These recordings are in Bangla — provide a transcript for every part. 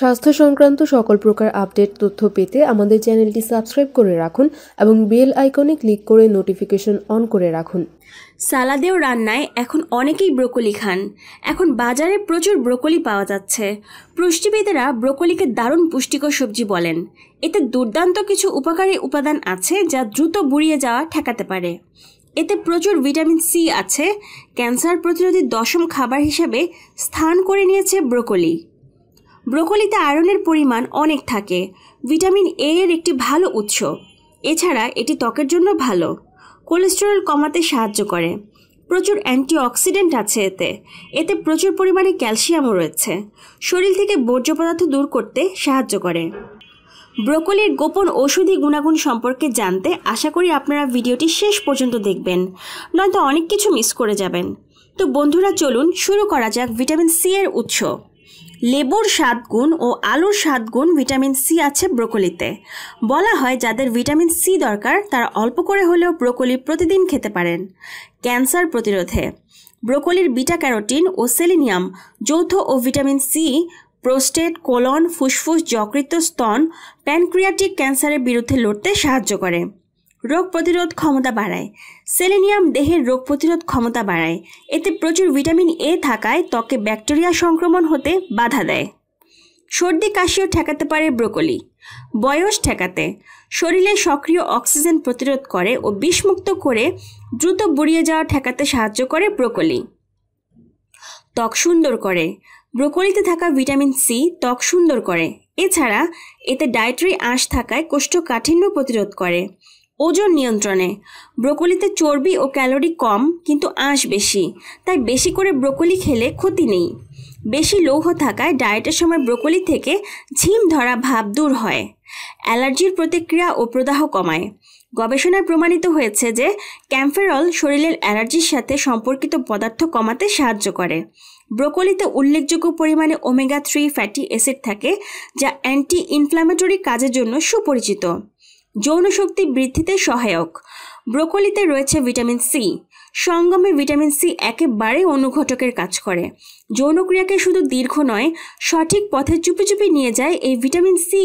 স্বাস্থ্য সংক্রান্ত সকল প্রকার আপডেট তথ্য পেতে আমাদের চ্যানেলটি সাবস্ক্রাইব করে রাখুন এবং বেল আইকনে ক্লিক করে নোটিফিকেশন অন করে রাখুন সালাদেও রান্নায় এখন অনেকেই ব্রোকলি খান এখন বাজারে প্রচুর ব্রোকলি পাওয়া যাচ্ছে পুষ্টিবিদেরা ব্রোকলিকে দারুণ পুষ্টিকর সবজি বলেন এতে দুর্দান্ত কিছু উপকারী উপাদান আছে যা দ্রুত বুড়িয়ে যাওয়া ঠেকাতে পারে এতে প্রচুর ভিটামিন সি আছে ক্যান্সার প্রতিরোধী দশম খাবার হিসাবে স্থান করে নিয়েছে ব্রোকলি ব্রোকলিতে আয়রনের পরিমাণ অনেক থাকে ভিটামিন এ এর একটি ভালো উৎস এছাড়া এটি ত্বকের জন্য ভালো কোলেস্টেরল কমাতে সাহায্য করে প্রচুর অ্যান্টিঅক্সিডেন্ট আছে এতে এতে প্রচুর পরিমাণে ক্যালসিয়ামও রয়েছে শরীর থেকে বর্জ্য পদার্থ দূর করতে সাহায্য করে ব্রোকলির গোপন ওষুধি গুণাগুণ সম্পর্কে জানতে আশা করি আপনারা ভিডিওটি শেষ পর্যন্ত দেখবেন নয়তো অনেক কিছু মিস করে যাবেন তো বন্ধুরা চলুন শুরু করা যাক ভিটামিন সি এর উৎস লেবুর সাত গুণ ও আলুর সাত গুণ ভিটামিন সি আছে ব্রোকলিতে বলা হয় যাদের ভিটামিন সি দরকার তারা অল্প করে হলেও ব্রোকলি প্রতিদিন খেতে পারেন ক্যান্সার প্রতিরোধে ব্রোকলির বিটা ক্যারোটিন ও সেলিনিয়াম যৌথ ও ভিটামিন সি প্রোস্টেট কোলন ফুসফুস যকৃত স্তন প্যানক্রিয়াটিক ক্যান্সারের বিরুদ্ধে লড়তে সাহায্য করে রোগ প্রতিরোধ ক্ষমতা বাড়ায় সেলেনিয়াম দেহের রোগ প্রতিরোধ ক্ষমতা বাড়ায় এতে প্রচুর ভিটামিন এ থাকায় ত্বকে ব্যাকটেরিয়া সংক্রমণ হতে বাধা দেয় সর্দি কাশিও ঠেকাতে পারে ব্রোকলি বয়স ঠেকাতে শরীরে সক্রিয় অক্সিজেন প্রতিরোধ করে ও বিষমুক্ত করে দ্রুত বুড়িয়ে যাওয়া ঠেকাতে সাহায্য করে ব্রোকলি ত্বক সুন্দর করে ব্রোকলিতে থাকা ভিটামিন সি ত্বক সুন্দর করে এছাড়া এতে ডায়েটারি আঁশ থাকায় কোষ্ঠকাঠিন্য প্রতিরোধ করে ওজন নিয়ন্ত্রণে ব্রোকলিতে চর্বি ও ক্যালোরি কম কিন্তু আঁশ বেশি তাই বেশি করে ব্রোকলি খেলে ক্ষতি নেই বেশি লৌহ থাকায় ডায়েটের সময় ব্রোকলি থেকে ঝিম ধরা ভাব দূর হয় অ্যালার্জির প্রতিক্রিয়া ও প্রদাহ কমায় গবেষণায় প্রমাণিত হয়েছে যে ক্যাম্ফেরল শরীরের অ্যালার্জির সাথে সম্পর্কিত পদার্থ কমাতে সাহায্য করে ব্রোকলিতে উল্লেখযোগ্য পরিমাণে ওমেগা থ্রি ফ্যাটি অ্যাসিড থাকে যা অ্যান্টি ইনফ্ল্যামেটরি কাজের জন্য সুপরিচিত যৌনশক্তি বৃদ্ধিতে সহায়ক ব্রোকলিতে রয়েছে ভিটামিন সি সঙ্গমে ভিটামিন সি একেবারে অনুঘটকের কাজ করে যৌনক্রিয়াকে শুধু দীর্ঘ নয় সঠিক পথে চুপি চুপি নিয়ে যায় এই ভিটামিন সি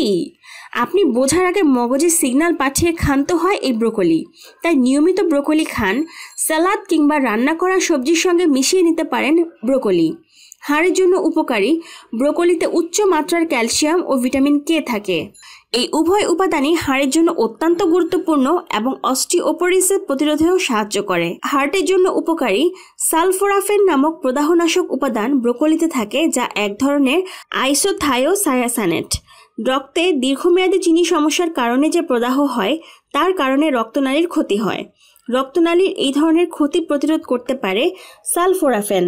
আপনি বোঝার আগে মগজে সিগনাল পাঠিয়ে ক্ষান্ত হয় এই ব্রোকলি তাই নিয়মিত ব্রোকলি খান স্যালাদ কিংবা রান্না করা সবজির সঙ্গে মিশিয়ে নিতে পারেন ব্রোকলি হাড়ের জন্য উপকারী ব্রোকলিতে উচ্চ মাত্রার ক্যালসিয়াম ও ভিটামিন কে থাকে এই উভয় উপাদানই হাড়ের জন্য অত্যন্ত গুরুত্বপূর্ণ এবং অস্টিওপোরিসিস প্রতিরোধেও সাহায্য করে হার্টের জন্য উপকারী সালফোরাফেন নামক প্রদাহনাশক উপাদান ব্রোকলিতে থাকে যা এক ধরনের আইসোথায়োসায়াসানেট রক্তে দীর্ঘমেয়াদী চিনি সমস্যার কারণে যে প্রদাহ হয় তার কারণে রক্তনালীর ক্ষতি হয় রক্তনালীর এই ধরনের ক্ষতি প্রতিরোধ করতে পারে সালফোরাফেন